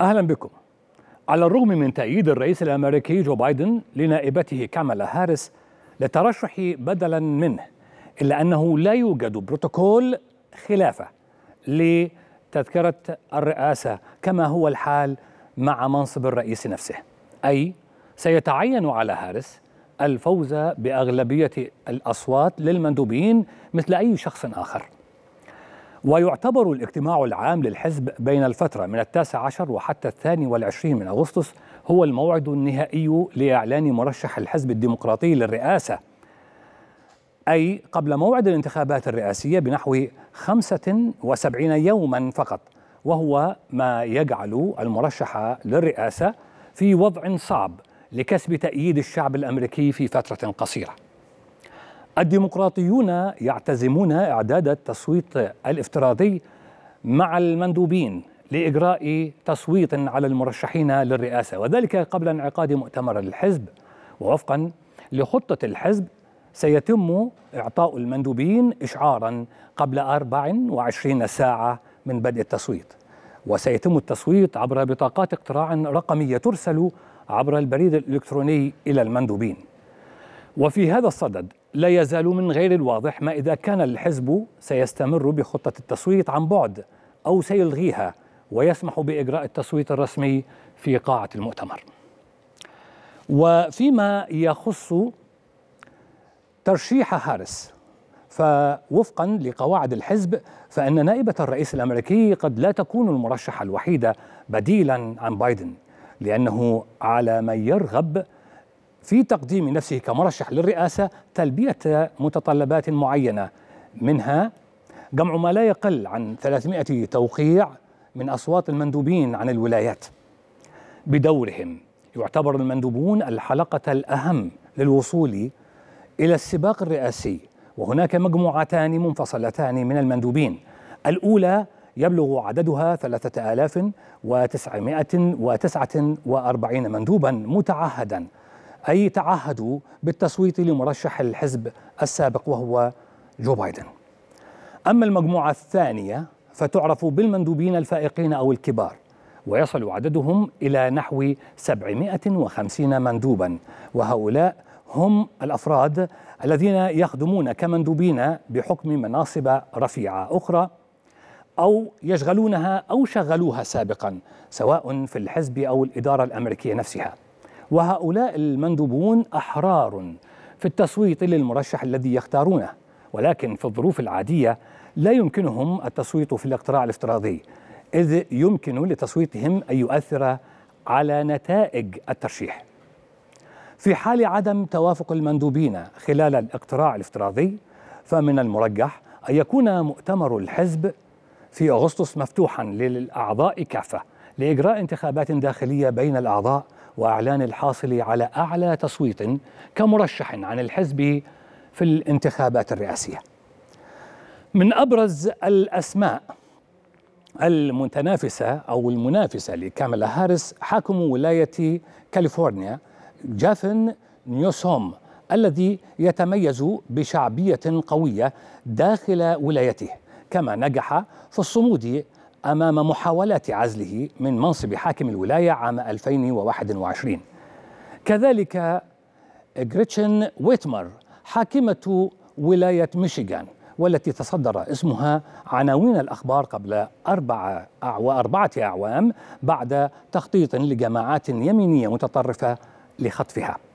أهلا بكم على الرغم من تأييد الرئيس الأمريكي جو بايدن لنائبته كامالا هاريس للترشح بدلا منه إلا أنه لا يوجد بروتوكول خلافة لتذكرة الرئاسة كما هو الحال مع منصب الرئيس نفسه أي سيتعين على هاريس الفوز بأغلبية الأصوات للمندوبين مثل أي شخص آخر ويعتبر الاجتماع العام للحزب بين الفترة من التاسع عشر وحتى الثاني والعشرين من أغسطس هو الموعد النهائي لإعلان مرشح الحزب الديمقراطي للرئاسة أي قبل موعد الانتخابات الرئاسية بنحو 75 يوما فقط وهو ما يجعل المرشح للرئاسة في وضع صعب لكسب تأييد الشعب الأمريكي في فترة قصيرة الديمقراطيون يعتزمون إعداد التصويت الافتراضي مع المندوبين لإجراء تصويت على المرشحين للرئاسة وذلك قبل انعقاد مؤتمر الحزب ووفقا لخطة الحزب سيتم إعطاء المندوبين إشعارا قبل 24 ساعة من بدء التصويت وسيتم التصويت عبر بطاقات اقتراع رقمية ترسل عبر البريد الإلكتروني إلى المندوبين وفي هذا الصدد لا يزال من غير الواضح ما إذا كان الحزب سيستمر بخطة التصويت عن بعد أو سيلغيها ويسمح بإجراء التصويت الرسمي في قاعة المؤتمر وفيما يخص ترشيح هارس فوفقا لقواعد الحزب فإن نائبة الرئيس الأمريكي قد لا تكون المرشحة الوحيدة بديلا عن بايدن لأنه على من يرغب في تقديم نفسه كمرشح للرئاسة تلبية متطلبات معينة منها جمع ما لا يقل عن 300 توقيع من أصوات المندوبين عن الولايات بدورهم يعتبر المندوبون الحلقة الأهم للوصول إلى السباق الرئاسي وهناك مجموعتان منفصلتان من المندوبين الأولى يبلغ عددها 3949 مندوبا متعهدا أي تعهدوا بالتصويت لمرشح الحزب السابق وهو جو بايدن أما المجموعة الثانية فتعرف بالمندوبين الفائقين أو الكبار ويصل عددهم إلى نحو 750 مندوبا وهؤلاء هم الأفراد الذين يخدمون كمندوبين بحكم مناصب رفيعة أخرى أو يشغلونها أو شغلوها سابقا سواء في الحزب أو الإدارة الأمريكية نفسها وهؤلاء المندوبون أحرار في التصويت للمرشح الذي يختارونه ولكن في الظروف العادية لا يمكنهم التصويت في الاقتراع الافتراضي إذ يمكن لتصويتهم أن يؤثر على نتائج الترشيح في حال عدم توافق المندوبين خلال الاقتراع الافتراضي فمن المرجح أن يكون مؤتمر الحزب في أغسطس مفتوحا للأعضاء كافة لإجراء انتخابات داخلية بين الأعضاء وإعلان الحاصل على أعلى تصويت كمرشح عن الحزب في الانتخابات الرئاسية من أبرز الأسماء المتنافسة أو المنافسة لكاملا هاريس حاكم ولاية كاليفورنيا جاثن نيوسوم الذي يتميز بشعبية قوية داخل ولايته كما نجح في الصمود أمام محاولة عزله من منصب حاكم الولاية عام 2021 كذلك غريتشن ويتمر حاكمة ولاية ميشيغان والتي تصدر اسمها عناوين الأخبار قبل أربعة أربعة أعوام بعد تخطيط لجماعات يمينية متطرفة لخطفها